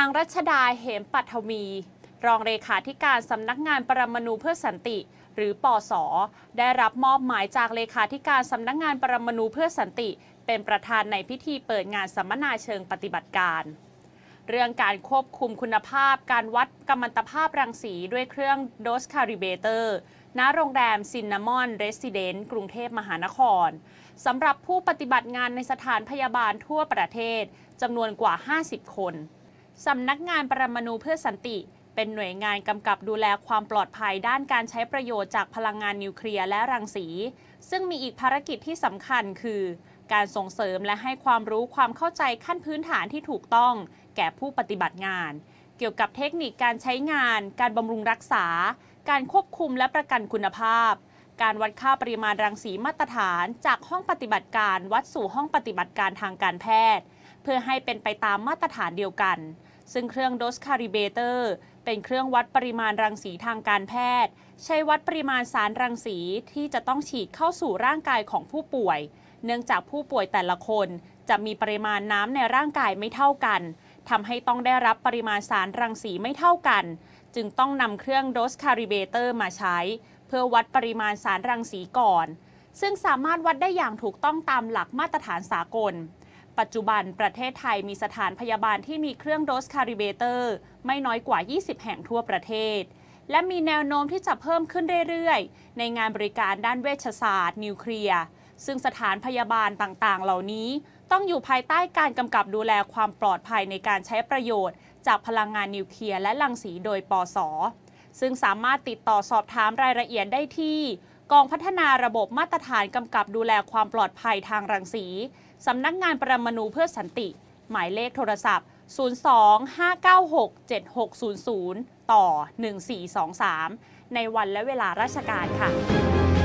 างรัชดาเหมปัทวีรองเลขาธิการสำนักงานปรมาณูเพื่อสันติหรือปอสอได้รับมอบหมายจากเลขาธิการสำนักงานปรมาณูเพื่อสันติ เป็นประธานในพิธีเปิดงานสัมมนาเชิงปฏิบัติการ เรื่องการควบคุมคุณภาพ การวัดกัมมันตภาพรังสีด้วยเครื่องโดสคาริเบเตอร์ณโรงแรมซินนามอนเรสซิเดนต์กรุงเทพมหานครสำหรับผู้ปฏิบัติงานในสถานพยาบาลทั่วประเทศจำนวนกว่า 50 คนสำนักงานปรมาณูเพื่อสันติเป็นหน่วยงานกำกับดูแลความปลอดภัยด้านการใช้ประโยชน์จากพลังงานนิวเคลียร์และรังสี ซึ่งมีอีกภารกิจที่สำคัญคือ การส่งเสริมและให้ความรู้ความเข้าใจขั้นพื้นฐานที่ถูกต้อง แก่ผู้ปฏิบัติงานเกี่ยวกับเทคนิคการใช้งาน การบำรุงรักษา การควบคุมและประกันคุณภาพ การวัดค่าปริมาณรังสีมาตรฐาน จากห้องปฏิบัติการวัดสู่ห้องปฏิบัติการทางการแพทย์พื่อให้เป็นไปตามมาตรฐานเดียวกัน ซึ่งเครื่องโดสคาริเบเตอร์เป็นเครื่องวัดปริมาณรังสีทางการแพทย์ ใช้วัดปริมาณสารรังสีที่จะต้องฉีดเข้าสู่ร่างกายของผู้ป่วย เนื่องจากผู้ป่วยแต่ละคน จะมีปริมาณน้ำในร่างกายไม่เท่ากันทำให้ต้องได้รับปริมาณสารรังสีไม่เท่ากัน จึงต้องนำเครื่องโดสคาริเบเตอร์มาใช้ เพื่อวัดปริมาณสารรังสีก่อน ซึ่งสามารถวัดได้อย่างถูกต้องตามหลักมาตรฐานสากลปัจจุบันประเทศไทยมีสถานพยาบาลที่มีเครื่องโดสคาริเบเตอร์ไม่น้อยกว่า 20 แห่งทั่วประเทศ และมีแนวโน้มที่จะเพิ่มขึ้นเรื่อยๆ ในงานบริการด้านเวชศาสตร์ นิวเคลียร์ ซึ่งสถานพยาบาลต่างๆ เหล่านี้ ต้องอยู่ภายใต้การกำกับดูแลความปลอดภัยในการใช้ประโยชน์ จากพลังงานนิวเคลียร์และรังสีโดยปอสซึ่งสามารถติดต่อสอบถามรายละเอียดได้ที่กองพัฒนาระบบมาตรฐานกำกับดูแลความปลอดภัยทางรังสี สำนักงานประมนูเพื่อสันติ หมายเลขโทรศัพท์ 025967600ต่อ 1423 ในวันและเวลาราชการค่ะ